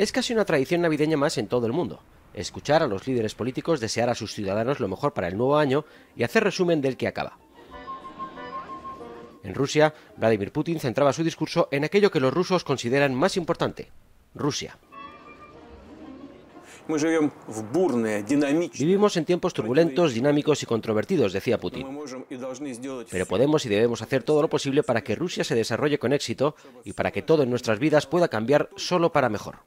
Es casi una tradición navideña más en todo el mundo, escuchar a los líderes políticos desear a sus ciudadanos lo mejor para el nuevo año y hacer resumen del que acaba. En Rusia, Vladimir Putin centraba su discurso en aquello que los rusos consideran más importante, Rusia. Vivimos en tiempos turbulentos, dinámicos y controvertidos, decía Putin. Pero podemos y debemos hacer todo lo posible para que Rusia se desarrolle con éxito y para que todo en nuestras vidas pueda cambiar solo para mejor.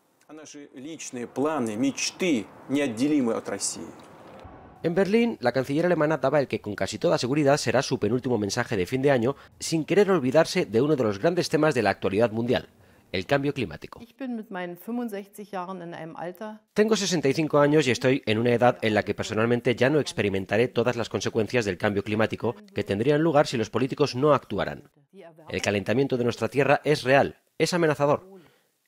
En Berlín, la canciller alemana daba el que con casi toda seguridad será su penúltimo mensaje de fin de año, sin querer olvidarse de uno de los grandes temas de la actualidad mundial, el cambio climático. Tengo 65 años y estoy en una edad en la que personalmente ya no experimentaré todas las consecuencias del cambio climático que tendrían lugar si los políticos no actuaran. El calentamiento de nuestra Tierra es real, es amenazador.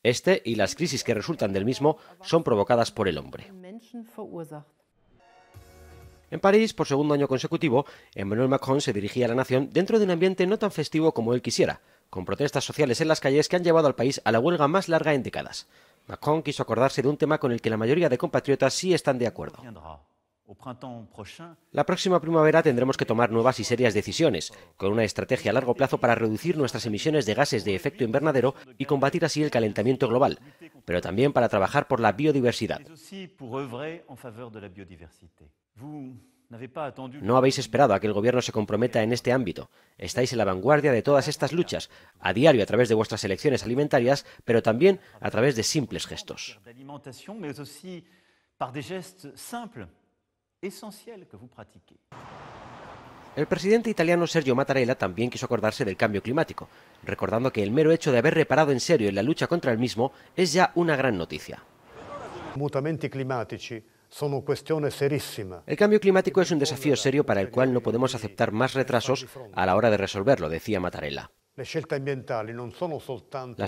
Este y las crisis que resultan del mismo son provocadas por el hombre. En París, por segundo año consecutivo, Emmanuel Macron se dirigía a la nación dentro de un ambiente no tan festivo como él quisiera, con protestas sociales en las calles que han llevado al país a la huelga más larga en décadas. Macron quiso acordarse de un tema con el que la mayoría de compatriotas sí están de acuerdo. La próxima primavera tendremos que tomar nuevas y serias decisiones, con una estrategia a largo plazo para reducir nuestras emisiones de gases de efecto invernadero y combatir así el calentamiento global, pero también para trabajar por la biodiversidad. No habéis esperado a que el Gobierno se comprometa en este ámbito. Estáis en la vanguardia de todas estas luchas, a diario a través de vuestras elecciones alimentarias, pero también a través de simples gestos. El presidente italiano Sergio Mattarella también quiso acordarse del cambio climático, recordando que el mero hecho de haber reparado en serio en la lucha contra el mismo es ya una gran noticia. el cambio climático es un desafío serio para el cual no podemos aceptar más retrasos a la hora de resolverlo, decía Mattarella. Las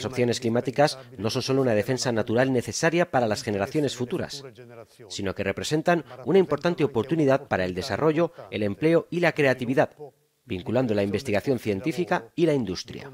opciones climáticas no son solo una defensa natural necesaria para las generaciones futuras, sino que representan una importante oportunidad para el desarrollo, el empleo y la creatividad, vinculando la investigación científica y la industria.